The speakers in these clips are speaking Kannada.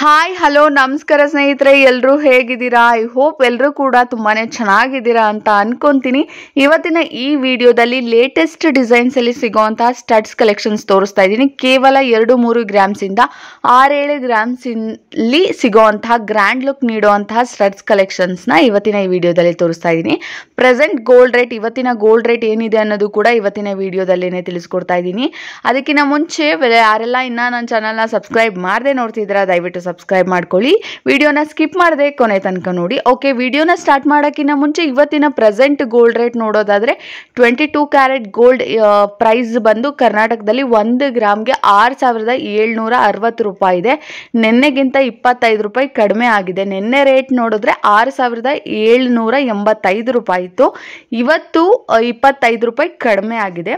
ಹಾಯ್ ಹಲೋ ನಮಸ್ಕಾರ ಸ್ನೇಹಿತರೆ ಎಲ್ಲರೂ ಹೇಗಿದ್ದೀರಾ ಐ ಹೋಪ್ ಎಲ್ಲರೂ ಕೂಡ ತುಂಬಾ ಚೆನ್ನಾಗಿದ್ದೀರಾ ಅಂತ ಅನ್ಕೊಂತೀನಿ ಇವತ್ತಿನ ಈ ವಿಡಿಯೋದಲ್ಲಿ ಲೇಟೆಸ್ಟ್ ಡಿಸೈನ್ಸಲ್ಲಿ ಸಿಗುವಂತಹ ಸ್ಟಡ್ಸ್ ಕಲೆಕ್ಷನ್ಸ್ ತೋರಿಸ್ತಾ ಇದ್ದೀನಿ ಕೇವಲ ಎರಡು ಮೂರು ಗ್ರಾಮ್ಸಿಂದ ಆರೇಳು ಗ್ರಾಮ್ಸಲ್ಲಿ ಸಿಗುವಂತಹ ಗ್ರ್ಯಾಂಡ್ ಲುಕ್ ನೀಡುವಂತಹ ಸ್ಟಡ್ಸ್ ನ ಇವತ್ತಿನ ಈ ವಿಡಿಯೋದಲ್ಲಿ ತೋರಿಸ್ತಾ ಇದ್ದೀನಿ ಪ್ರೆಸೆಂಟ್ ಗೋಲ್ಡ್ ರೇಟ್ ಇವತ್ತಿನ ಗೋಲ್ಡ್ ರೇಟ್ ಏನಿದೆ ಅನ್ನೋದು ಕೂಡ ಇವತ್ತಿನ ವಿಡಿಯೋದಲ್ಲೇ ತಿಳಿಸ್ಕೊಡ್ತಾ ಇದ್ದೀನಿ ಅದಕ್ಕಿಂತ ಮುಂಚೆ ಯಾರೆಲ್ಲ ಇನ್ನೂ ನನ್ನ ನ ಸಬ್ಸ್ಕ್ರೈಬ್ ಮಾಡದೆ ನೋಡ್ತಿದ್ದೀರಾ ದಯವಿಟ್ಟು ಸಬ್ಸ್ಕ್ರೈಬ್ ಮಾಡ್ಕೊಳ್ಳಿ ವಿಡಿಯೋನ ಸ್ಕಿಪ್ ಮಾಡದೆ ಕೊನೆ ತನಕ ನೋಡಿ ಓಕೆ ವಿಡಿಯೋನ ಸ್ಟಾರ್ಟ್ ಮಾಡೋಕ್ಕಿಂತ ಮುಂಚೆ ಇವತ್ತಿನ ಪ್ರೆಸೆಂಟ್ ಗೋಲ್ಡ್ ರೇಟ್ ನೋಡೋದಾದರೆ twenty two carat gold price ಬಂದು ಕರ್ನಾಟಕದಲ್ಲಿ ಒಂದು ಗ್ರಾಮ್ಗೆ ಆರು ಸಾವಿರದ ಏಳ್ನೂರ ಅರವತ್ತು ರೂಪಾಯಿ ಇದೆ ನಿನ್ನೆಗಿಂತ ಇಪ್ಪತ್ತೈದು ರೂಪಾಯಿ ಕಡಿಮೆ ಆಗಿದೆ ನಿನ್ನೆ ರೇಟ್ ನೋಡಿದ್ರೆ ಆರು ಸಾವಿರದ ಏಳ್ನೂರ ಎಂಬತ್ತೈದು ರೂಪಾಯಿ ಇತ್ತು ಇವತ್ತು ಇಪ್ಪತ್ತೈದು ರೂಪಾಯಿ ಕಡಿಮೆ ಆಗಿದೆ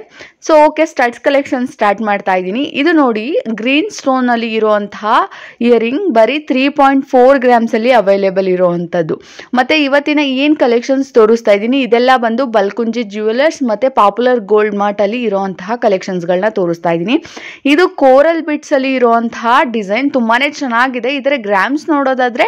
so okay studs collection start ಮಾಡ್ತಾ ಇದ್ದೀನಿ ಇದು ನೋಡಿ ಗ್ರೀನ್ ಸ್ಟೋನ್ ಅಲ್ಲಿ ಇರುವಂತಹ ಇಯರಿಂಗ್ ಬರೀ ತ್ರೀ ಪಾಯಿಂಟ್ ಫೋರ್ ಅಲ್ಲಿ ಅವೈಲೇಬಲ್ ಇರುವಂತದ್ದು ಮತ್ತೆ ಇವತ್ತಿನ ಏನ್ ಕಲೆಕ್ಷನ್ಸ್ ತೋರಿಸ್ತಾ ಇದ್ದೀನಿ ಇದೆಲ್ಲ ಬಂದು ಬಲ್ಕುಂಜಿ ಜ್ಯುವೆಲರ್ಸ್ ಮತ್ತೆ ಪಾಪ್ಯುಲರ್ ಗೋಲ್ಡ್ ಮಾರ್ಟ್ ಅಲ್ಲಿ ಇರುವಂತಹ ಕಲೆಕ್ಷನ್ಸ್ ಗಳನ್ನ ತೋರಿಸ್ತಾ ಇದ್ದೀನಿ ಇದು ಕೋರಲ್ ಬಿಟ್ಸ್ ಅಲ್ಲಿ ಇರುವಂತಹ ಡಿಸೈನ್ ತುಂಬಾನೇ ಚೆನ್ನಾಗಿದೆ ಇದರ ಗ್ರಾಮ್ಸ್ ನೋಡೋದಾದ್ರೆ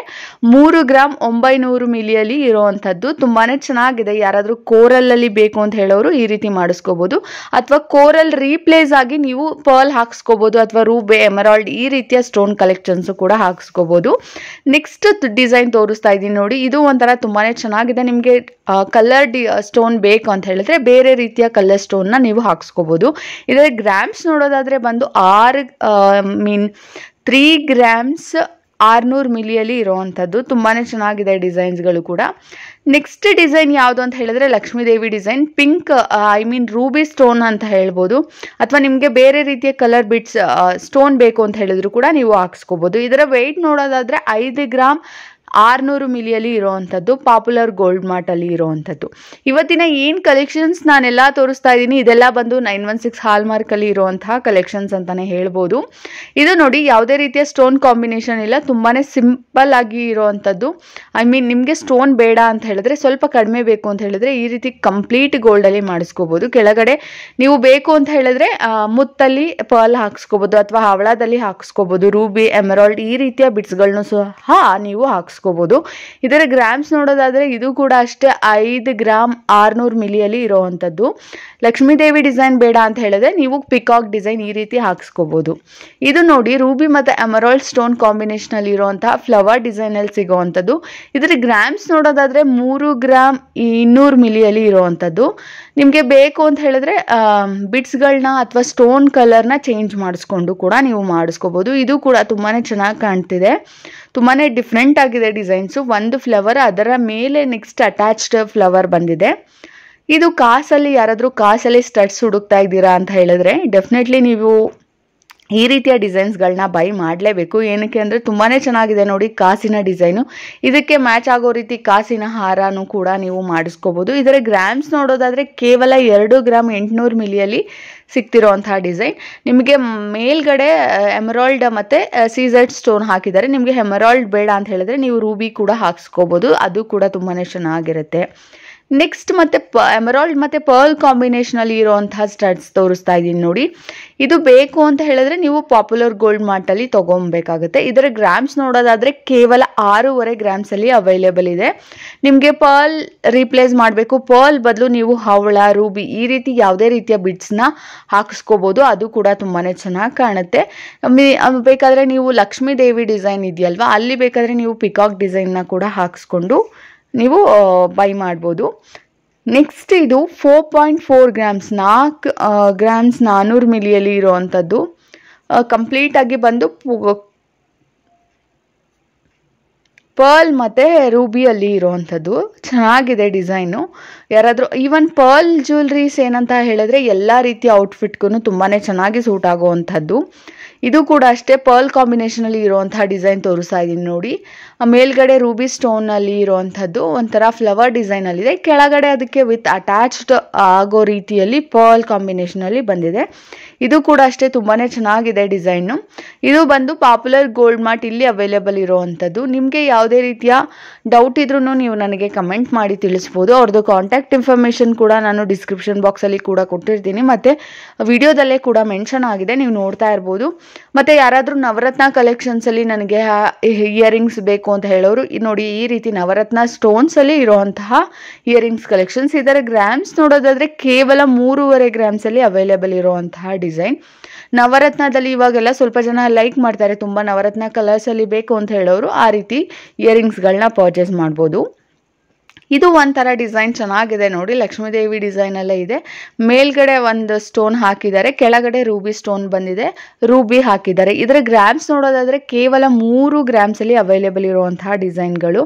ಮೂರು ಗ್ರಾಮ್ ಒಂಬೈನೂರು ಮಿಲಿಯಲ್ಲಿ ಇರುವಂತದ್ದು ತುಂಬಾನೇ ಚೆನ್ನಾಗಿದೆ ಯಾರಾದರೂ ಅಲ್ಲಿ ಬೇಕು ಅಂತ ಹೇಳೋರು ಈ ರೀತಿ ಮಾಡಿಸ್ಕೋಬಹುದು ಅಥವಾ ಕೋರಲ್ ರೀಪ್ಲೇಸ್ ಆಗಿ ನೀವು ಪರ್ಲ್ ಹಾಕ್ಸ್ಕೋಬಹುದು ಅಥವಾ ರೂಬೆ ಎಮರಾಲ್ಡ್ ಈ ರೀತಿಯ ಸ್ಟೋನ್ ಕಲೆಕ್ಷನ್ಸ್ ಕೂಡ ಹಾಕಿಸ್ಕೋಬೋದು ನೆಕ್ಸ್ಟ್ ಡಿಸೈನ್ ತೋರಿಸ್ತಾ ಇದ್ದೀನಿ ನೋಡಿ ಇದು ಒಂಥರ ತುಂಬಾನೇ ಚೆನ್ನಾಗಿದೆ ನಿಮಗೆ ಕಲರ್ ಡಿ ಸ್ಟೋನ್ ಬೇಕು ಅಂತ ಹೇಳಿದ್ರೆ ಬೇರೆ ರೀತಿಯ ಕಲರ್ ಸ್ಟೋನ್ನ ನೀವು ಹಾಕಿಸ್ಕೋಬೋದು ಇದರ ಗ್ರಾಮ್ಸ್ ನೋಡೋದಾದರೆ ಬಂದು ಆರು ಮೀನ್ ತ್ರೀ ಗ್ರಾಮ್ಸ್ ಆರುನೂರು ಮಿಲಿಯಲ್ಲಿ ಇರೋವಂಥದ್ದು ತುಂಬಾ ಚೆನ್ನಾಗಿದೆ ಡಿಸೈನ್ಸ್ಗಳು ಕೂಡ ನೆಕ್ಸ್ಟ್ ಡಿಸೈನ್ ಯಾವುದು ಅಂತ ಹೇಳಿದ್ರೆ Lakshmidevi design pink I mean ruby stone ಅಂತ ಹೇಳ್ಬೋದು ಅಥವಾ ನಿಮಗೆ ಬೇರೆ ರೀತಿಯ ಕಲರ್ ಬಿಟ್ಸ್ ಸ್ಟೋನ್ ಬೇಕು ಅಂತ ಹೇಳಿದ್ರು ಕೂಡ ನೀವು ಹಾಕ್ಸ್ಕೋಬೋದು ಇದರ ವೆಯ್ಟ್ ನೋಡೋದಾದರೆ ಐದು ಗ್ರಾಮ್ ಆರುನೂರು ಮಿಲಿಯಲ್ಲಿ ಇರೋವಂಥದ್ದು ಪಾಪ್ಯುಲರ್ ಗೋಲ್ಡ್ ಮಾರ್ಟಲ್ಲಿ ಇರೋವಂಥದ್ದು ಇವತ್ತಿನ ಏನು ಕಲೆಕ್ಷನ್ಸ್ ನಾನೆಲ್ಲ ತೋರಿಸ್ತಾ ಇದ್ದೀನಿ ಇದೆಲ್ಲ ಬಂದು ನೈನ್ ಒನ್ ಸಿಕ್ಸ್ ಹಾಲ್ಮಾರ್ಕಲ್ಲಿ ಮಾರ್ಕಲ್ಲಿ ಇರುವಂತಹ ಕಲೆಕ್ಷನ್ಸ್ ಅಂತಲೇ ಹೇಳ್ಬೋದು ಇದು ನೋಡಿ ಯಾವುದೇ ರೀತಿಯ ಸ್ಟೋನ್ ಕಾಂಬಿನೇಷನ್ ಇಲ್ಲ ತುಂಬಾ ಸಿಂಪಲ್ ಆಗಿ ಇರೋವಂಥದ್ದು ಐ ಮೀನ್ ನಿಮಗೆ ಸ್ಟೋನ್ ಬೇಡ ಅಂತ ಹೇಳಿದ್ರೆ ಸ್ವಲ್ಪ ಕಡಿಮೆ ಬೇಕು ಅಂತ ಹೇಳಿದ್ರೆ ಈ ರೀತಿ ಕಂಪ್ಲೀಟ್ ಗೋಲ್ಡಲ್ಲಿ ಮಾಡಿಸ್ಕೋಬೋದು ಕೆಳಗಡೆ ನೀವು ಬೇಕು ಅಂತ ಹೇಳಿದ್ರೆ ಮುತ್ತಲ್ಲಿ ಪರ್ಲ್ ಹಾಕ್ಸ್ಕೋಬೋದು ಅಥವಾ ಹವಳದಲ್ಲಿ ಹಾಕ್ಸ್ಕೋಬೋದು ರೂಬಿ ಎಮರಾಲ್ಡ್ ಈ ರೀತಿಯ ಬಿಟ್ಸ್ಗಳನ್ನೂ ಸಹ ನೀವು ಹಾಕ್ಸ್ಕೊ ಇದರ ಗ್ರಾಮ್ಸ್ ನೋಡೋದಾದ್ರೆ ಇದು ಕೂಡ ಅಷ್ಟೇ ಐದು ಗ್ರಾಮ್ ಆರ್ನೂರು ಮಿಲಿಯಲ್ಲಿ ಇರೋವಂಥದ್ದು ದೇವಿ ಡಿಸೈನ್ ಬೇಡ ಅಂತ ಹೇಳಿದ್ರೆ ನೀವು ಪಿಕಾಕ್ ಡಿಸೈನ್ ಈ ರೀತಿ ಹಾಕ್ಸ್ಕೋಬಹುದು ಇದು ನೋಡಿ ರೂಬಿ ಮತ್ತು ಎಮರಾಲ್ಡ್ ಸ್ಟೋನ್ ಅಲ್ಲಿ ಇರುವಂತಹ ಫ್ಲವರ್ ಡಿಸೈನ್ ಅಲ್ಲಿ ಸಿಗೋವಂಥದ್ದು ಇದರ ಗ್ರಾಮ್ಸ್ ನೋಡೋದಾದ್ರೆ ಮೂರು ಗ್ರಾಮ್ ಇನ್ನೂರು ಮಿಲಿಯಲ್ಲಿ ಇರುವಂತದ್ದು ನಿಮಗೆ ಬೇಕು ಅಂತ ಹೇಳಿದ್ರೆ ಬಿಟ್ಸ್ಗಳನ್ನ ಅಥವಾ ಸ್ಟೋನ್ ಕಲರ್ನ ಚೇಂಜ್ ಮಾಡಿಸ್ಕೊಂಡು ಕೂಡ ನೀವು ಮಾಡಿಸ್ಕೋಬಹುದು ಇದು ಕೂಡ ತುಂಬಾ ಚೆನ್ನಾಗಿ ಕಾಣ್ತಿದೆ ತುಂಬಾ ಡಿಫ್ರೆಂಟ್ ಆಗಿದೆ ಡಿಸೈನ್ಸು ಒಂದು ಫ್ಲವರ್ ಅದರ ಮೇಲೆ ನೆಕ್ಸ್ಟ್ ಅಟ್ಯಾಚ್ಡ್ ಫ್ಲವರ್ ಬಂದಿದೆ ಇದು ಕಾಸಲ್ಲಿ ಯಾರಾದರೂ ಕಾಸಲ್ಲಿ ಸ್ಟಡ್ಸ್ ಹುಡುಕ್ತಾ ಇದ್ದೀರಾ ಅಂತ ಹೇಳಿದ್ರೆ ಡೆಫಿನೆಟ್ಲಿ ನೀವು ಈ ರೀತಿಯ ಡಿಸೈನ್ಸ್ಗಳನ್ನ ಬೈ ಮಾಡಲೇಬೇಕು ಏನಕ್ಕೆ ಅಂದರೆ ತುಂಬಾ ಚೆನ್ನಾಗಿದೆ ನೋಡಿ ಕಾಸಿನ ಡಿಸೈನು ಇದಕ್ಕೆ ಮ್ಯಾಚ್ ಆಗೋ ರೀತಿ ಕಾಸಿನ ಹಾರನೂ ಕೂಡ ನೀವು ಮಾಡಿಸ್ಕೋಬೋದು ಇದರ ಗ್ರಾಮ್ಸ್ ನೋಡೋದಾದರೆ ಕೇವಲ ಎರಡು ಗ್ರಾಮ್ ಎಂಟುನೂರು ಮಿಲಿಯಲ್ಲಿ ಸಿಗ್ತಿರೋವಂಥ ಡಿಸೈನ್ ನಿಮಗೆ ಮೇಲ್ಗಡೆ ಎಮರಾಲ್ಡ್ ಮತ್ತು ಸೀಸರ್ಡ್ ಸ್ಟೋನ್ ಹಾಕಿದ್ದಾರೆ ನಿಮಗೆ ಹೆಮರಾಲ್ಡ್ ಬೇಡ ಅಂತ ಹೇಳಿದ್ರೆ ನೀವು ರೂಬಿ ಕೂಡ ಹಾಕ್ಸ್ಕೋಬೋದು ಅದು ಕೂಡ ತುಂಬಾ ಚೆನ್ನಾಗಿರುತ್ತೆ ನೆಕ್ಸ್ಟ್ ಮತ್ತೆ ಎಮರಾಲ್ಡ್ ಮತ್ತೆ ಪರ್ಲ್ ಕಾಂಬಿನೇಷನ್ ಅಲ್ಲಿ ಇರುವಂತಹ ಸ್ಟಡ್ಸ್ ತೋರಿಸ್ತಾ ಇದ್ದೀನಿ ನೋಡಿ ಇದು ಬೇಕು ಅಂತ ಹೇಳಿದ್ರೆ ನೀವು ಪಾಪ್ಯುಲರ್ ಗೋಲ್ಡ್ ಮಾರ್ಟ್ ಅಲ್ಲಿ ತಗೊಂಬೇಕಾಗುತ್ತೆ ಇದರ ಗ್ರಾಮ್ಸ್ ನೋಡೋದಾದ್ರೆ ಕೇವಲ ಆರೂವರೆ ಅಲ್ಲಿ ಅವೈಲೇಬಲ್ ಇದೆ ನಿಮಗೆ ಪರ್ಲ್ ರೀಪ್ಲೇಸ್ ಮಾಡಬೇಕು ಪರ್ಲ್ ಬದಲು ನೀವು ಹವಳ ರೂಬಿ ಈ ರೀತಿ ಯಾವುದೇ ರೀತಿಯ ನ ಹಾಕಿಸ್ಕೋಬಹುದು ಅದು ಕೂಡ ತುಂಬಾನೇ ಚೆನ್ನಾಗಿ ಕಾಣುತ್ತೆ ಬೇಕಾದ್ರೆ ನೀವು ಲಕ್ಷ್ಮೀ ದೇವಿ ಡಿಸೈನ್ ಇದೆಯಲ್ವಾ ಅಲ್ಲಿ ಬೇಕಾದ್ರೆ ನೀವು ಪಿಕಾಕ್ ಡಿಸೈನ್ ನ ಕೂಡ ಹಾಕಿಸ್ಕೊಂಡು ನೀವು ಬೈ ಮಾಡ್ಬೋದು ನೆಕ್ಸ್ಟ್ ಇದು ಫೋರ್ ಪಾಯಿಂಟ್ ಫೋರ್ ಗ್ರಾಮ್ಸ್ ನಾಲ್ಕು ಗ್ರಾಮ್ಸ್ ನಾನ್ನೂರು ಮಿಲಿಯಲ್ಲಿ ಇರೋವಂಥದ್ದು ಕಂಪ್ಲೀಟಾಗಿ ಬಂದು ಪರ್ಲ್ ಮತ್ತು ರೂಬಿಯಲ್ಲಿ ಇರೋವಂಥದ್ದು ಚೆನ್ನಾಗಿದೆ ಡಿಸೈನು ಯಾರಾದರೂ ಈವನ್ ಪರ್ಲ್ ಜ್ಯುವೆಲ್ರೀಸ್ ಏನಂತ ಹೇಳಿದ್ರೆ ಎಲ್ಲ ರೀತಿಯ ಔಟ್ಫಿಟ್ಗೂ ತುಂಬಾ ಚೆನ್ನಾಗಿ ಸೂಟ್ ಆಗೋವಂಥದ್ದು ಇದು ಕೂಡ ಅಷ್ಟೇ ಪರ್ಲ್ ಕಾಂಬಿನೇಷನ್ ಅಲ್ಲಿ ಇರುವಂತಹ ಡಿಸೈನ್ ತೋರಿಸ್ತಾ ಇದ್ದೀನಿ ನೋಡಿ ಮೇಲ್ಗಡೆ ರೂಬಿ ಸ್ಟೋನ್ ಅಲ್ಲಿ ಇರುವಂತಹದ್ದು ಒಂಥರ ಫ್ಲವರ್ ಡಿಸೈನ್ ಇದೆ ಕೆಳಗಡೆ ಅದಕ್ಕೆ ವಿತ್ ಅಟ್ಯಾಚ್ಡ್ ಆಗೋ ರೀತಿಯಲ್ಲಿ ಪರ್ಲ್ ಕಾಂಬಿನೇಷನ್ ಅಲ್ಲಿ ಬಂದಿದೆ ಇದು ಕೂಡ ಅಷ್ಟೇ ತುಂಬಾ ಚೆನ್ನಾಗಿದೆ ಡಿಸೈನು ಇದು ಬಂದು ಪಾಪ್ಯುಲರ್ ಗೋಲ್ಡ್ ಮಾರ್ಟ್ ಇಲ್ಲಿ ಅವೈಲೇಬಲ್ ಇರೋವಂಥದ್ದು ನಿಮಗೆ ಯಾವುದೇ ರೀತಿಯ ಡೌಟ್ ಇದ್ರೂ ನೀವು ನನಗೆ ಕಮೆಂಟ್ ಮಾಡಿ ತಿಳಿಸ್ಬೋದು ಅವ್ರದ್ದು ಕಾಂಟ್ಯಾಕ್ಟ್ ಇನ್ಫಾರ್ಮೇಷನ್ ಕೂಡ ನಾನು ಡಿಸ್ಕ್ರಿಪ್ಷನ್ ಬಾಕ್ಸಲ್ಲಿ ಕೂಡ ಕೊಟ್ಟಿರ್ತೀನಿ ಮತ್ತು ವಿಡಿಯೋದಲ್ಲೇ ಕೂಡ ಮೆನ್ಷನ್ ಆಗಿದೆ ನೀವು ನೋಡ್ತಾ ಇರ್ಬೋದು ಮತ್ತು ಯಾರಾದರೂ ನವರತ್ನ ಕಲೆಕ್ಷನ್ಸಲ್ಲಿ ನನಗೆ ಇಯರಿಂಗ್ಸ್ ಬೇಕು ಅಂತ ಹೇಳೋರು ನೋಡಿ ಈ ರೀತಿ ನವರತ್ನ ಸ್ಟೋನ್ಸಲ್ಲಿ ಇರುವಂತಹ ಇಯರಿಂಗ್ಸ್ ಕಲೆಕ್ಷನ್ಸ್ ಇದರ ಗ್ರಾಮ್ಸ್ ನೋಡೋದಾದರೆ ಕೇವಲ ಮೂರುವರೆ ಗ್ರಾಮ್ಸಲ್ಲಿ ಅವೈಲೇಬಲ್ ಇರುವಂತಹ ಡಿಸೈನ್ ಡಿಸೈನ್ ನವರತ್ನದಲ್ಲಿ ಇವಾಗೆಲ್ಲ ಸ್ವಲ್ಪ ಜನ ಲೈಕ್ ಮಾಡ್ತಾರೆ ತುಂಬ ನವರತ್ನ ಕಲರ್ಸಲ್ಲಿ ಬೇಕು ಅಂತ ಹೇಳೋರು ಆ ರೀತಿ ಇಯರಿಂಗ್ಸ್ಗಳನ್ನ ಪರ್ಚೇಸ್ ಮಾಡ್ಬೋದು ಇದು ಒಂಥರ ಡಿಸೈನ್ ಚೆನ್ನಾಗಿದೆ ನೋಡಿ ಲಕ್ಷ್ಮೀದೇವಿ ಡಿಸೈನ್ ಎಲ್ಲ ಇದೆ ಮೇಲ್ಗಡೆ ಒಂದು ಸ್ಟೋನ್ ಹಾಕಿದ್ದಾರೆ ಕೆಳಗಡೆ ರೂಬಿ ಸ್ಟೋನ್ ಬಂದಿದೆ ರೂಬಿ ಹಾಕಿದ್ದಾರೆ ಇದರ ಗ್ರಾಮ್ಸ್ ನೋಡೋದಾದ್ರೆ ಕೇವಲ ಮೂರು ಗ್ರಾಮ್ಸಲ್ಲಿ ಅವೈಲೇಬಲ್ ಇರುವಂತಹ ಡಿಸೈನ್ಗಳು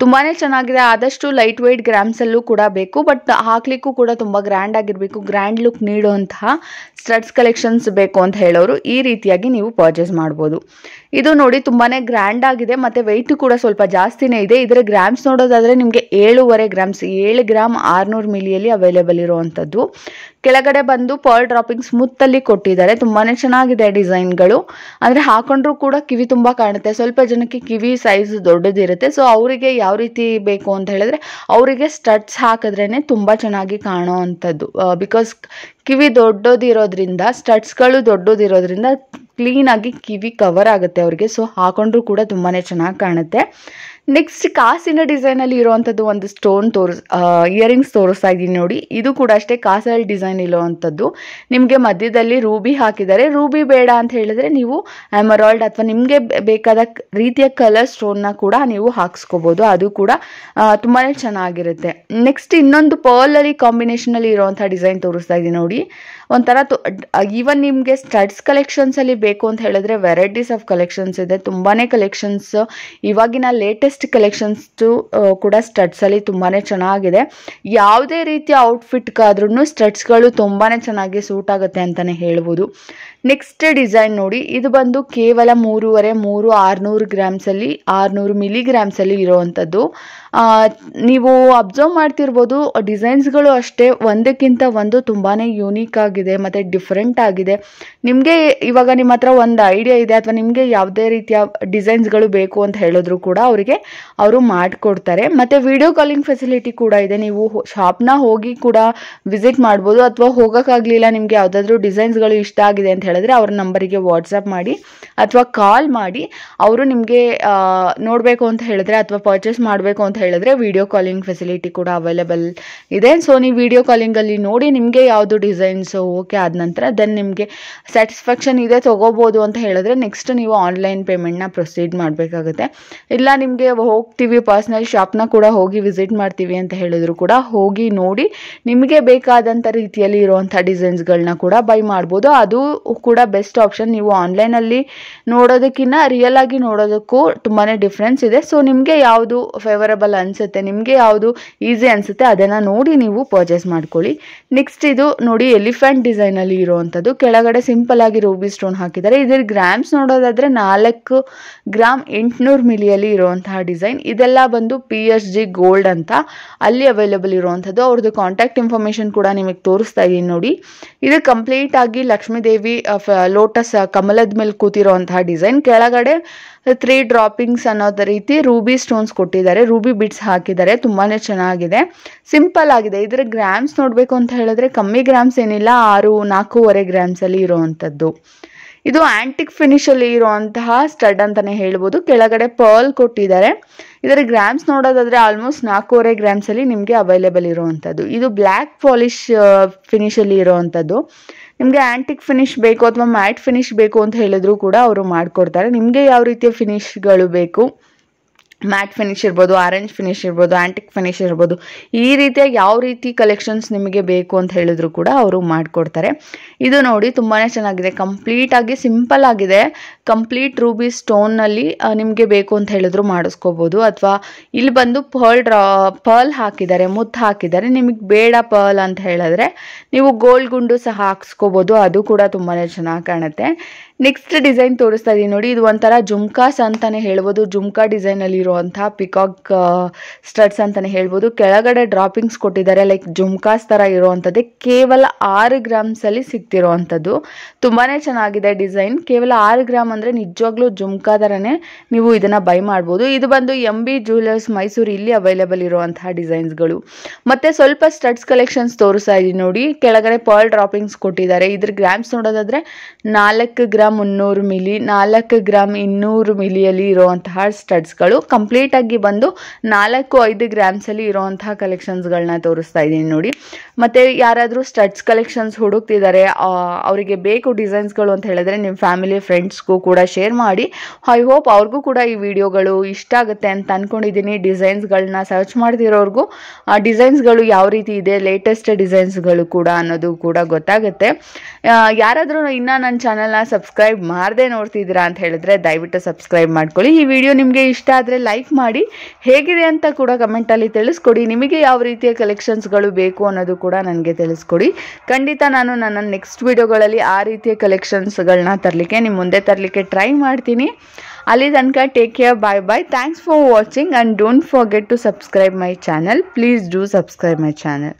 ತುಂಬಾ ಚೆನ್ನಾಗಿದೆ ಆದಷ್ಟು ಲೈಟ್ ವೆಯ್ಟ್ ಗ್ರಾಮ್ಸಲ್ಲೂ ಕೂಡ ಬೇಕು ಬಟ್ ಹಾಕ್ಲಿಕ್ಕೂ ಕೂಡ ತುಂಬ ಗ್ರ್ಯಾಂಡ್ ಆಗಿರಬೇಕು ಗ್ರ್ಯಾಂಡ್ ಲುಕ್ ನೀಡುವಂತಹ ಸ್ಟಡ್ಸ್ ಕಲೆಕ್ಷನ್ಸ್ ಬೇಕು ಅಂತ ಹೇಳೋರು ಈ ರೀತಿಯಾಗಿ ನೀವು ಪರ್ಚೇಸ್ ಮಾಡ್ಬೋದು ಇದು ನೋಡಿ ತುಂಬಾನೇ ಗ್ರ್ಯಾಂಡ್ ಆಗಿದೆ ಮತ್ತೆ ವೆಯ್ಟ್ ಕೂಡ ಸ್ವಲ್ಪ ಜಾಸ್ತಿನೇ ಇದೆ ಇದರ ಗ್ರಾಮ್ಸ್ ನೋಡೋದಾದ್ರೆ ನಿಮಗೆ ಏಳುವರೆ ಗ್ರಾಮ್ಸ್ ಏಳು ಗ್ರಾಮ್ ಆರ್ನೂರ್ ಮಿಲಿಯಲ್ಲಿ ಅವೈಲೇಬಲ್ ಇರುವಂತದ್ದು ಕೆಳಗಡೆ ಬಂದು ಪರ್ಲ್ ಡ್ರಾಪಿಂಗ್ ಸ್ಮೂತ್ ಅಲ್ಲಿ ಕೊಟ್ಟಿದ್ದಾರೆ ತುಂಬಾನೇ ಚೆನ್ನಾಗಿದೆ ಡಿಸೈನ್ಗಳು ಅಂದ್ರೆ ಹಾಕೊಂಡ್ರು ಕೂಡ ಕಿವಿ ತುಂಬಾ ಕಾಣುತ್ತೆ ಸ್ವಲ್ಪ ಜನಕ್ಕೆ ಕಿವಿ ಸೈಜ್ ದೊಡ್ಡದಿರುತ್ತೆ ಸೊ ಅವರಿಗೆ ಯಾವ ರೀತಿ ಬೇಕು ಅಂತ ಹೇಳಿದ್ರೆ ಅವರಿಗೆ ಸ್ಟಡ್ಸ್ ಹಾಕಿದ್ರೇನೆ ತುಂಬಾ ಚೆನ್ನಾಗಿ ಕಾಣುವಂಥದ್ದು ಬಿಕಾಸ್ ಕಿವಿ ದೊಡ್ಡದಿರೋದ್ರಿಂದ ಸ್ಟಡ್ಸ್ಗಳು ದೊಡ್ಡದಿರೋದ್ರಿಂದ ಆಗಿ ಕಿವಿ ಕವರ್ ಆಗುತ್ತೆ ಅವ್ರಿಗೆ ಸೊ ಹಾಕೊಂಡ್ರು ಕೂಡ ತುಂಬಾ ಚೆನ್ನಾಗಿ ಕಾಣುತ್ತೆ ನೆಕ್ಸ್ಟ್ ಕಾಸಿನ ಅಲ್ಲಿ ಇರುವಂಥದ್ದು ಒಂದು ಸ್ಟೋನ್ ತೋರಿಸ್ ಇಯರಿಂಗ್ಸ್ ತೋರಿಸ್ತಾ ಇದ್ದೀನಿ ನೋಡಿ ಇದು ಕೂಡ ಅಷ್ಟೇ ಕಾಸಲ್ಲಿ ಡಿಸೈನ್ ಇರುವಂತದ್ದು ನಿಮಗೆ ಮಧ್ಯದಲ್ಲಿ ರೂಬಿ ಹಾಕಿದ್ದಾರೆ ರೂಬಿ ಬೇಡ ಅಂತ ಹೇಳಿದ್ರೆ ನೀವು ಎಮರಾಲ್ಡ್ ಅಥವಾ ನಿಮಗೆ ಬೇಕಾದ ರೀತಿಯ ಕಲರ್ ಸ್ಟೋನ್ ನ ಕೂಡ ನೀವು ಹಾಕಿಸ್ಕೊಬಹುದು ಅದು ಕೂಡ ತುಂಬಾನೇ ಚೆನ್ನಾಗಿರುತ್ತೆ ನೆಕ್ಸ್ಟ್ ಇನ್ನೊಂದು ಪರ್ಲಲ್ಲಿ ಕಾಂಬಿನೇಷನಲ್ಲಿ ಇರುವಂಥ ಡಿಸೈನ್ ತೋರಿಸ್ತಾ ಇದ್ದೀನಿ ನೋಡಿ ಒಂಥರ ಈವನ್ ನಿಮಗೆ ಸ್ಟಡ್ಸ್ ಅಲ್ಲಿ ಬೇಕು ಅಂತ ಹೇಳಿದ್ರೆ ವೆರೈಟೀಸ್ ಆಫ್ ಕಲೆಕ್ಷನ್ಸ್ ಇದೆ ತುಂಬಾನೇ ಕಲೆಕ್ಷನ್ಸ್ ಇವಾಗಿನ ಲೇಟೆಸ್ಟ್ ಕಲೆಕ್ಷನ್ಸ್ ಕಲೆಕ್ಷನ್ಸ್ದು uh, ಕೂಡ ಸ್ಟಡ್ಸಲ್ಲಿ ತುಂಬಾ ಚೆನ್ನಾಗಿದೆ ಯಾವುದೇ ರೀತಿಯ ಔಟ್ಫಿಟ್ಗಾದ್ರೂ ಸ್ಟಡ್ಸ್ಗಳು ತುಂಬಾ ಚೆನ್ನಾಗಿ ಸೂಟ್ ಆಗುತ್ತೆ ಅಂತಲೇ ಹೇಳ್ಬೋದು ನೆಕ್ಸ್ಟ್ ಡಿಸೈನ್ ನೋಡಿ ಇದು ಬಂದು ಕೇವಲ ಮೂರುವರೆ ಮೂರು ಆರುನೂರು ಗ್ರಾಮ್ಸಲ್ಲಿ ಆರುನೂರು ಮಿಲಿಗ್ರಾಮ್ಸಲ್ಲಿ ಇರೋವಂಥದ್ದು ನೀವು ಅಬ್ಸರ್ವ್ ಮಾಡ್ತಿರ್ಬೋದು ಡಿಸೈನ್ಸ್ಗಳು ಅಷ್ಟೇ ಒಂದಕ್ಕಿಂತ ಒಂದು ತುಂಬಾ ಯೂನೀಕ್ ಆಗಿದೆ ಮತ್ತು ಡಿಫ್ರೆಂಟ್ ಆಗಿದೆ ನಿಮಗೆ ಇವಾಗ ನಿಮ್ಮ ಹತ್ರ ಒಂದು ಐಡಿಯಾ ಇದೆ ಅಥವಾ ನಿಮಗೆ ಯಾವುದೇ ರೀತಿಯ ಡಿಸೈನ್ಸ್ಗಳು ಬೇಕು ಅಂತ ಹೇಳಿದ್ರು ಕೂಡ ಅವರಿಗೆ ಅವರು ಮಾಡಿಕೊಡ್ತಾರೆ ಮತ್ತು ವಿಡಿಯೋ ಕಾಲಿಂಗ್ ಫೆಸಿಲಿಟಿ ಕೂಡ ಇದೆ ನೀವು ಶಾಪ್ನ ಹೋಗಿ ಕೂಡ ವಿಸಿಟ್ ಮಾಡ್ಬೋದು ಅಥವಾ ಹೋಗೋಕ್ಕಾಗಲಿಲ್ಲ ನಿಮಗೆ ಯಾವುದಾದ್ರೂ ಡಿಸೈನ್ಸ್ಗಳು ಇಷ್ಟ ಆಗಿದೆ ಅಂತ ಹೇಳಿದ್ರೆ ಅವ್ರ ನಂಬರಿಗೆ ವಾಟ್ಸಪ್ ಮಾಡಿ ಅಥವಾ ಕಾಲ್ ಮಾಡಿ ಅವರು ನಿಮಗೆ ನೋಡಬೇಕು ಅಂತ ಹೇಳಿದ್ರೆ ಅಥವಾ ಪರ್ಚೇಸ್ ಮಾಡಬೇಕು ಅಂತ ಹೇಳಿದ್ರೆ ವಿಡಿಯೋ ಕಾಲಿಂಗ್ ಫೆಸಿಲಿಟಿ ಕೂಡ ಅವೈಲೇಬಲ್ ಇದೆ ಸೊ ನೀವು ವಿಡಿಯೋ ಕಾಲಿಂಗಲ್ಲಿ ನೋಡಿ ನಿಮಗೆ ಯಾವುದು ಡಿಸೈನ್ಸ್ ಓಕೆ ಆದ ನಂತರ ದೆನ್ ನಿಮಗೆ ಸ್ಯಾಟಿಸ್ಫ್ಯಾಕ್ಷನ್ ಇದೆ ತೊಗೋಬೋದು ಅಂತ ಹೇಳಿದ್ರೆ ನೆಕ್ಸ್ಟ್ ನೀವು ಆನ್ಲೈನ್ ಪೇಮೆಂಟ್ನ ಪ್ರೊಸೀಡ್ ಮಾಡಬೇಕಾಗುತ್ತೆ ಇಲ್ಲ ನಿಮಗೆ ಹೋಗ್ತೀವಿ ಪರ್ಸ್ನಲ್ ಶಾಪ್ನ ಕೂಡ ಹೋಗಿ ವಿಸಿಟ್ ಮಾಡ್ತೀವಿ ಅಂತ ಹೇಳಿದ್ರು ಕೂಡ ಹೋಗಿ ನೋಡಿ ನಿಮಗೆ ಬೇಕಾದಂಥ ರೀತಿಯಲ್ಲಿ ಇರುವಂಥ ಡಿಸೈನ್ಸ್ಗಳನ್ನ ಕೂಡ ಬೈ ಮಾಡ್ಬೋದು ಅದು ಕೂಡ ಬೆಸ್ಟ್ ಆಪ್ಷನ್ ನೀವು ಆನ್ಲೈನಲ್ಲಿ ನೋಡೋದಕ್ಕಿಂತ ರಿಯಲ್ ಆಗಿ ನೋಡೋದಕ್ಕೂ ತುಂಬಾ ಡಿಫ್ರೆನ್ಸ್ ಇದೆ ಸೊ ನಿಮಗೆ ಯಾವುದು ಫೇವರಬಲ್ ಅನಿಸುತ್ತೆ ನಿಮಗೆ ಯಾವುದು ಈಸಿ ಅನಿಸುತ್ತೆ ಅದನ್ನು ನೋಡಿ ನೀವು ಪರ್ಚೇಸ್ ಮಾಡ್ಕೊಳ್ಳಿ ನೆಕ್ಸ್ಟ್ ಇದು ನೋಡಿ ಎಲಿಫೆಂಟ್ ಡಿಸೈನಲ್ಲಿ ಇರುವಂಥದ್ದು ಕೆಳಗಡೆ ಸಿಂಪಲ್ ಆಗಿ ರೂಬಿ ಸ್ಟೋನ್ ಹಾಕಿದ್ದಾರೆ ಇದ್ರ ಗ್ರಾಮ್ಸ್ ನೋಡೋದಾದರೆ ನಾಲ್ಕು ಗ್ರಾಮ್ ಎಂಟುನೂರು ಮಿಲಿಯಲ್ಲಿ ಇರುವಂತಹ ಡಿಸೈನ್ ಇದೆಲ್ಲ ಬಂದು ಪಿ ಎಸ್ ಜಿ ಗೋಲ್ಡ್ ಅಂತ ಅಲ್ಲಿ ಅವೈಲೇಬಲ್ ಇರುವಂಥದ್ದು ಅವ್ರದ್ದು ಕಾಂಟ್ಯಾಕ್ಟ್ ಇನ್ಫಾರ್ಮೇಶನ್ ಕೂಡ ನಿಮಗೆ ತೋರಿಸ್ತಾ ಇದೀನಿ ನೋಡಿ ಇದು ಕಂಪ್ಲೀಟ್ ಆಗಿ ಲಕ್ಷ್ಮೀದೇವಿ ಲೋಟಸ್ ಕಮಲದ ಮೇಲೆ ಕೂತಿರುವಂತಹ ಡಿಸೈನ್ ಕೆಳಗಡೆ ತ್ರೀ ಡ್ರಾಪಿಂಗ್ಸ್ ಅನ್ನೋದ ರೀತಿ ರೂಬಿ ಸ್ಟೋನ್ಸ್ ಕೊಟ್ಟಿದ್ದಾರೆ ರೂಬಿ ಬಿಟ್ಸ್ ಹಾಕಿದ್ದಾರೆ ತುಂಬಾ ಚೆನ್ನಾಗಿದೆ ಸಿಂಪಲ್ ಆಗಿದೆ ಇದರ ಗ್ರಾಮ್ಸ್ ನೋಡಬೇಕು ಅಂತ ಹೇಳಿದ್ರೆ ಕಮ್ಮಿ ಗ್ರಾಮ್ಸ್ ಏನಿಲ್ಲ ಆರು ನಾಲ್ಕೂವರೆ ಅಲ್ಲಿ ಇರುವಂತದ್ದು ಇದು ಆಂಟಿಕ್ ಫಿನಿಶ್ ಅಲ್ಲಿ ಇರುವಂತಹ ಸ್ಟಡ್ ಅಂತಾನೆ ಹೇಳ್ಬೋದು ಕೆಳಗಡೆ ಪರ್ಲ್ ಕೊಟ್ಟಿದ್ದಾರೆ ಇದರ ಗ್ರಾಮ್ಸ್ ನೋಡೋದಾದ್ರೆ ಆಲ್ಮೋಸ್ಟ್ ನಾಲ್ಕೂವರೆ ಗ್ರಾಮ್ಸ್ ಅಲ್ಲಿ ನಿಮಗೆ ಅವೈಲೇಬಲ್ ಇರುವಂತದ್ದು ಇದು ಬ್ಲ್ಯಾಕ್ ಪಾಲಿಶ್ ಫಿನಿಶ್ ಅಲ್ಲಿ ಇರುವಂತದ್ದು ನಿಮಗೆ ಆಂಟಿಕ್ ಫಿನಿಶ್ ಬೇಕು ಅಥವಾ ಮ್ಯಾಟ್ ಫಿನಿಶ್ ಬೇಕು ಅಂತ ಹೇಳಿದ್ರು ಕೂಡ ಅವರು ಮಾಡ್ಕೊಡ್ತಾರೆ ನಿಮಗೆ ಯಾವ ರೀತಿಯ ಫಿನಿಶ್ಗಳು ಬೇಕು ಮ್ಯಾಟ್ ಫಿನಿಶ್ ಇರ್ಬೋದು ಆರೆಂಜ್ ಫಿನಿಶ್ ಇರ್ಬೋದು ಆ್ಯಂಟಿಕ್ ಫಿನಿಶ್ ಇರ್ಬೋದು ಈ ರೀತಿಯ ಯಾವ ರೀತಿ ಕಲೆಕ್ಷನ್ಸ್ ನಿಮಗೆ ಬೇಕು ಅಂತ ಹೇಳಿದ್ರು ಕೂಡ ಅವರು ಮಾಡಿಕೊಡ್ತಾರೆ ಇದು ನೋಡಿ ತುಂಬಾ ಚೆನ್ನಾಗಿದೆ ಕಂಪ್ಲೀಟಾಗಿ ಸಿಂಪಲ್ ಆಗಿದೆ ಕಂಪ್ಲೀಟ್ ರೂಬಿ ಸ್ಟೋನ್ನಲ್ಲಿ ನಿಮಗೆ ಬೇಕು ಅಂತ ಹೇಳಿದ್ರು ಮಾಡಿಸ್ಕೋಬೋದು ಅಥವಾ ಇಲ್ಲಿ ಬಂದು ಪರ್ಲ್ ಡ್ರಾ ಪರ್ಲ್ ಹಾಕಿದ್ದಾರೆ ಮುತ್ತು ಹಾಕಿದ್ದಾರೆ ನಿಮಗೆ ಬೇಡ ಪರ್ಲ್ ಅಂತ ಹೇಳಿದ್ರೆ ನೀವು ಗೋಲ್ಡ್ ಗುಂಡು ಸಹ ಹಾಕ್ಸ್ಕೋಬೋದು ಅದು ಕೂಡ ತುಂಬಾ ಚೆನ್ನಾಗಿ ಕಾಣುತ್ತೆ ನೆಕ್ಸ್ಟ್ ಡಿಸೈನ್ ತೋರಿಸ್ತಾ ಇದ್ದೀನಿ ನೋಡಿ ಇದು ಒಂಥರ ಜುಮ್ಕಾಸ್ ಅಂತಾನೆ ಹೇಳ್ಬೋದು ಜುಮ್ಕಾ ಅಲ್ಲಿ ಇರುವಂತಹ ಪಿಕಾಕ್ ಸ್ಟಡ್ಸ್ ಅಂತಾನೆ ಹೇಳ್ಬೋದು ಕೆಳಗಡೆ ಡ್ರಾಪಿಂಗ್ಸ್ ಕೊಟ್ಟಿದ್ದಾರೆ ಲೈಕ್ ಜುಮ್ಕಾಸ್ ತರ ಇರುವಂಥದ್ದೇ ಕೇವಲ ಆರು ಅಲ್ಲಿ ಸಿಕ್ತಿರುವಂತದ್ದು ತುಂಬಾನೇ ಚೆನ್ನಾಗಿದೆ ಡಿಸೈನ್ ಕೇವಲ ಆರು ಗ್ರಾಮ್ ಅಂದ್ರೆ ನಿಜವಾಗ್ಲೂ ಜುಮ್ಕಾ ಥರನೇ ನೀವು ಇದನ್ನ ಬೈ ಮಾಡ್ಬೋದು ಇದು ಬಂದು ಎಂ ಬಿ ಜ್ಯುವೆಲರ್ಸ್ ಮೈಸೂರು ಇಲ್ಲಿ ಅವೈಲೇಬಲ್ ಇರುವಂತಹ ಡಿಸೈನ್ಸ್ಗಳು ಮತ್ತೆ ಸ್ವಲ್ಪ ಸ್ಟಡ್ಸ್ ಕಲೆಕ್ಷನ್ಸ್ ತೋರಿಸ್ತಾ ಇದೀನಿ ನೋಡಿ ಕೆಳಗಡೆ ಪರ್ಲ್ ಡ್ರಾಪಿಂಗ್ಸ್ ಕೊಟ್ಟಿದ್ದಾರೆ ಇದ್ರ ಗ್ರಾಮ್ಸ್ ನೋಡೋದಾದ್ರೆ ನಾಲ್ಕು ಗ್ರಾಮ್ ಮುನ್ನೂರು ಮಿಲಿ ನಾಲ್ಕು ಗ್ರಾಮ್ ಇನ್ನೂರು ಮಿಲಿಯಲ್ಲಿ ಇರುವಂತಹ ಸ್ಟಡ್ಸ್ಗಳು ಆಗಿ ಬಂದು ನಾಲ್ಕು ಐದು ಗ್ರಾಮ್ಸಲ್ಲಿ ಇರುವಂತಹ ಕಲೆಕ್ಷನ್ಸ್ಗಳನ್ನ ತೋರಿಸ್ತಾ ಇದ್ದೀನಿ ನೋಡಿ ಮತ್ತು ಯಾರಾದರೂ ಸ್ಟಡ್ಸ್ ಕಲೆಕ್ಷನ್ಸ್ ಹುಡುಕ್ತಿದ್ದಾರೆ ಅವರಿಗೆ ಬೇಕು ಡಿಸೈನ್ಸ್ಗಳು ಅಂತ ಹೇಳಿದ್ರೆ ನಿಮ್ಮ ಫ್ಯಾಮಿಲಿ ಫ್ರೆಂಡ್ಸ್ಗೂ ಕೂಡ ಶೇರ್ ಮಾಡಿ ಐ ಹೋಪ್ ಅವ್ರಿಗೂ ಕೂಡ ಈ ವಿಡಿಯೋಗಳು ಇಷ್ಟ ಆಗುತ್ತೆ ಅಂತ ಅಂದ್ಕೊಂಡಿದ್ದೀನಿ ಡಿಸೈನ್ಸ್ಗಳನ್ನ ಸರ್ಚ್ ಮಾಡ್ತಿರೋರ್ಗೂ ಆ ಡಿಸೈನ್ಸ್ಗಳು ಯಾವ ರೀತಿ ಇದೆ ಲೇಟೆಸ್ಟ್ ಡಿಸೈನ್ಸ್ಗಳು ಕೂಡ ಅನ್ನೋದು ಕೂಡ ಗೊತ್ತಾಗುತ್ತೆ ಯಾರಾದರೂ ಇನ್ನೂ ನನ್ನ ಚಾನಲ್ನ ಸಬ್ಸ್ಕ್ರೈಬ್ ಸಬ್ಸ್ಕ್ರೈಬ್ ಮಾಡದೆ ನೋಡ್ತಿದ್ದೀರಾ ಅಂತ ಹೇಳಿದ್ರೆ ದಯವಿಟ್ಟು ಸಬ್ಸ್ಕ್ರೈಬ್ ಮಾಡ್ಕೊಳ್ಳಿ ಈ ವಿಡಿಯೋ ನಿಮಗೆ ಇಷ್ಟ ಆದರೆ ಲೈಕ್ ಮಾಡಿ ಹೇಗಿದೆ ಅಂತ ಕೂಡ ಕಮೆಂಟಲ್ಲಿ ತಿಳಿಸ್ಕೊಡಿ ನಿಮಗೆ ಯಾವ ರೀತಿಯ ಕಲೆಕ್ಷನ್ಸ್ಗಳು ಬೇಕು ಅನ್ನೋದು ಕೂಡ ನನಗೆ ತಿಳಿಸ್ಕೊಡಿ ಖಂಡಿತ ನಾನು ನನ್ನ ನೆಕ್ಸ್ಟ್ ವಿಡಿಯೋಗಳಲ್ಲಿ ಆ ರೀತಿಯ ಕಲೆಕ್ಷನ್ಸ್ಗಳನ್ನ ತರಲಿಕ್ಕೆ ನಿಮ್ಮ ಮುಂದೆ ತರಲಿಕ್ಕೆ ಟ್ರೈ ಮಾಡ್ತೀನಿ ಅಲ್ಲಿ ತನಕ take care bye bye thanks for watching and don't forget to subscribe my channel please do subscribe my channel